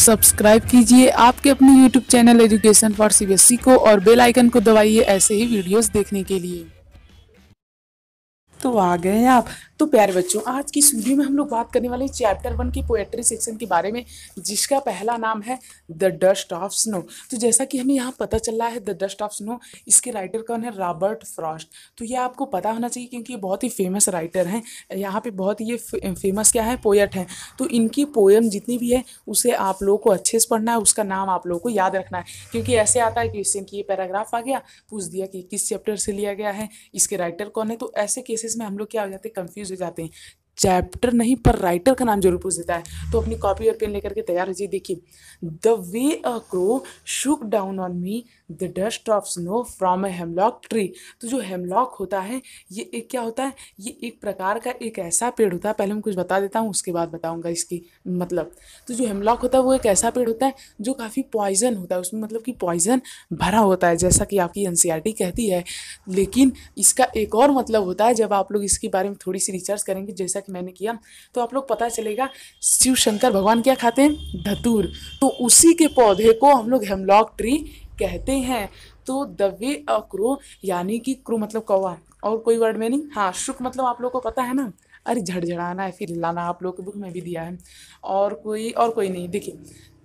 subscribe कीजिए आपके अपने YouTube channel education for C को और बेल आइकन को दबाइए ऐसे ही वीडियोस देखने के लिए तो आ गए हैं आप तो प्यारे बच्चों आज की स्टूडियो में हम लोग बात करने वाले चैप्टर वन की पोएट्री सेक्शन के बारे में जिसका पहला नाम है द डस्ट ऑफ स्नो तो जैसा कि हमें यहाँ पता चल रहा है द डस्ट ऑफ स्नो इसके राइटर कौन है रॉबर्ट फ्रॉस्ट तो ये आपको पता होना चाहिए क्योंकि ये बहुत ही फेमस राइटर हैं यहाँ पे बहुत ये फेमस क्या है पोएट हैं तो इनकी पोएम जितनी भी है उसे आप लोगों को अच्छे से पढ़ना है उसका नाम आप लोगों को याद रखना है क्योंकि ऐसे आता है क्वेश्चन कि ये पैराग्राफ आ गया पूछ दिया कि किस चैप्टर से लिया गया है इसके राइटर कौन है तो ऐसे केसेस केसेस में हम लोग क्या हो जाते हैं कंफ्यूज हो जाते हैं चैप्टर नहीं पर राइटर का नाम जरूर पूछ देता है तो अपनी कॉपी और पेन लेकर के तैयार हो जाइए देखिए the way a crow shook down on me the dust of snow from a hemlock tree तो जो हेमलॉक होता है ये एक क्या होता है ये एक प्रकार का एक ऐसा पेड़ होता है पहले मैं कुछ बता देता हूँ उसके बाद बताऊँगा इसकी मतलब तो जो हेमलॉक होता है वो एक ऐसा पेड़ होता है जो काफ़ी पॉइजन होता है उसमें मतलब कि पॉइजन भरा होता है जैसा कि आपकी एन कहती है लेकिन इसका एक और मतलब होता है जब आप लोग इसके बारे में थोड़ी सी रिसर्च करेंगे जैसा कि मैंने किया तो आप लोग पता चलेगा शिव शंकर भगवान क्या खाते हैं धतूर तो उसी के पौधे को हम लोग हेमलॉक ट्री कहते हैं तो दवे अक्रो यानी कि क्रू मतलब कौवा और कोई वर्ड में नहीं हाँ शुक मतलब आप लोग को पता है ना अरे झड़झड़ाना है फिर लाना आप लोग के बुक में भी दिया है और कोई और कोई नहीं देखिए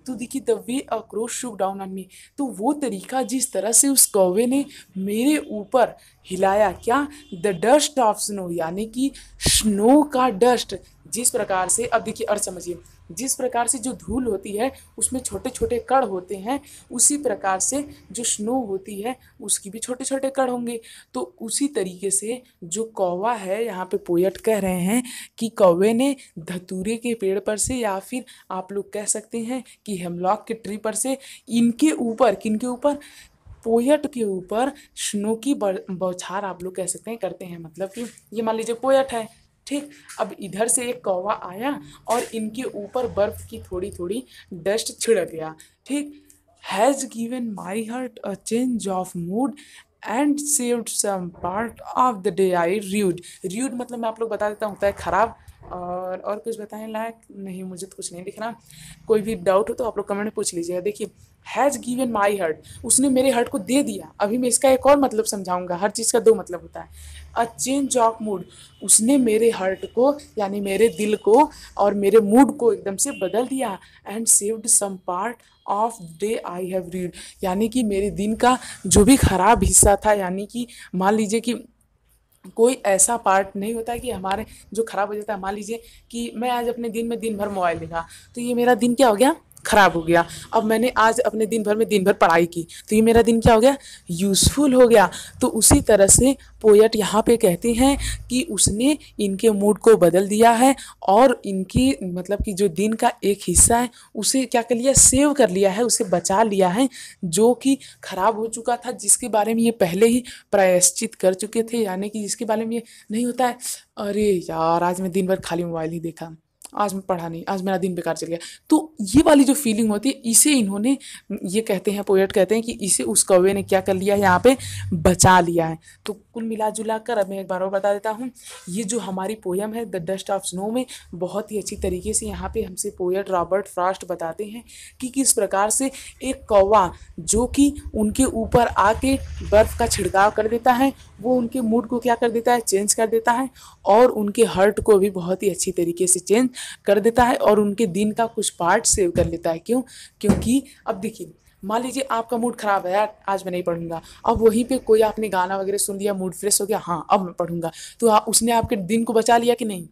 तो देखिए the way a crow shook down on me तो वो तरीका जिस तरह से उस कौवे ने मेरे ऊपर हिलाया क्या द डस्ट ऑफ स्नो यानी कि स्नो का डस्ट जिस प्रकार से अब देखिए अर्थ समझिए जिस प्रकार से जो धूल होती है उसमें छोटे छोटे कण होते हैं उसी प्रकार से जो स्नो होती है उसकी भी छोटे छोटे कण होंगे तो उसी तरीके से जो कौवा है यहाँ पे पोयट कह रहे हैं कि कौवे ने धतूरे के पेड़ पर से या फिर आप लोग कह सकते हैं कि हेमलॉक के ट्री पर से इनके ऊपर किन के ऊपर पोयट के ऊपर स्नो की बौछार आप लोग कह सकते हैं करते हैं मतलब कि ये मान लीजिए पोयट है ठीक अब इधर से एक कौवा आया और इनके ऊपर बर्फ़ की थोड़ी थोड़ी डस्ट छिड़क गया ठीक has given my heart a change of mood and saved some part of the day I rued rued मतलब मैं आप लोग बता देता हूँ होता है ख़राब और और कुछ बताएं लायक नहीं मुझे तो कुछ नहीं दिख रहा कोई भी डाउट हो तो आप लोग कमेंट में पूछ लीजिए देखिए हैज़ गिवन माई हर्ट उसने मेरे हर्ट को दे दिया अभी मैं इसका एक और मतलब समझाऊंगा हर चीज़ का दो मतलब होता है अ चेंज ऑफ मूड उसने मेरे हर्ट को यानी मेरे दिल को और मेरे मूड को एकदम से बदल दिया and saved some part of day I have rued यानी कि मेरे दिन का जो भी ख़राब हिस्सा था यानी कि मान लीजिए कि कोई ऐसा पार्ट नहीं होता है कि हमारे जो ख़राब हो जाता है मान लीजिए कि मैं आज अपने दिन में दिन भर मोबाइल देखा तो ये मेरा दिन क्या हो गया ख़राब हो गया अब मैंने आज अपने दिन भर में दिन भर पढ़ाई की तो ये मेरा दिन क्या हो गया यूज़फुल हो गया तो उसी तरह से पोएट यहाँ पे कहते हैं कि उसने इनके मूड को बदल दिया है और इनकी मतलब कि जो दिन का एक हिस्सा है उसे क्या कर लिया सेव कर लिया है उसे बचा लिया है जो कि ख़राब हो चुका था जिसके बारे में ये पहले ही प्रायश्चित कर चुके थे यानी कि जिसके बारे में ये नहीं होता है अरे यार आज मैं दिन भर खाली मोबाइल ही देखा आज मैं पढ़ा नहीं आज मेरा दिन बेकार चल गया तो ये वाली जो फीलिंग होती है इसे इन्होंने ये कहते हैं पोएट कहते हैं कि इसे उस कौवे ने क्या कर लिया यहाँ पे बचा लिया है तो कुल मिला जुला कर अब मैं एक बार और बता देता हूँ ये जो हमारी पोयम है द डस्ट ऑफ स्नो में बहुत ही अच्छी तरीके से यहाँ पे हमसे पोएट रॉबर्ट फ्रास्ट बताते हैं कि किस प्रकार से एक कौवा जो कि उनके ऊपर आके बर्फ़ का छिड़काव कर देता है वो उनके मूड को क्या कर देता है चेंज कर देता है और उनके हर्ट को भी बहुत ही अच्छी तरीके से चेंज कर देता है और उनके दिन का कुछ पार्ट सेव कर लेता है क्यों क्योंकि अब देखिए मान लीजिए आपका मूड ख़राब है यार आज मैं नहीं पढ़ूंगा अब वहीं पे कोई आपने गाना वगैरह सुन लिया मूड फ्रेश हो गया हाँ अब मैं पढ़ूंगा तो आ, उसने आपके दिन को बचा लिया कि नहीं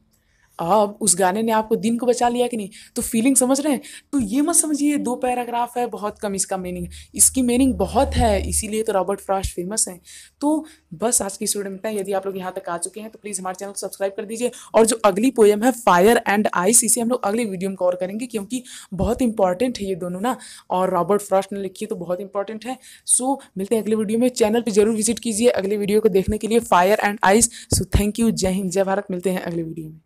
अब उस गाने ने आपको दिन को बचा लिया कि नहीं तो फीलिंग समझ रहे हैं तो ये मत समझिए दो पैराग्राफ है बहुत कम इसका मीनिंग इसकी मीनिंग बहुत है इसीलिए तो रॉबर्ट फ्रॉस्ट फेमस हैं तो बस आज की स्टूडेंट में यदि आप लोग यहाँ तक आ चुके हैं तो प्लीज़ हमारे चैनल को सब्सक्राइब कर दीजिए और जो अगली पोएम है फायर एंड आइस इसे हम लोग अगले वीडियो में कवर करेंगे क्योंकि बहुत इंपॉर्टेंट है ये दोनों ना और रॉबर्ट फ्रॉस्ट ने लिखी तो बहुत इंपॉर्टेंट है सो मिलते हैं अगले वीडियो में चैनल पर जरूर विजिट कीजिए अगले वीडियो को देखने के लिए fire and ice so thank you Jai Hind जय भारत मिलते हैं अगले वीडियो में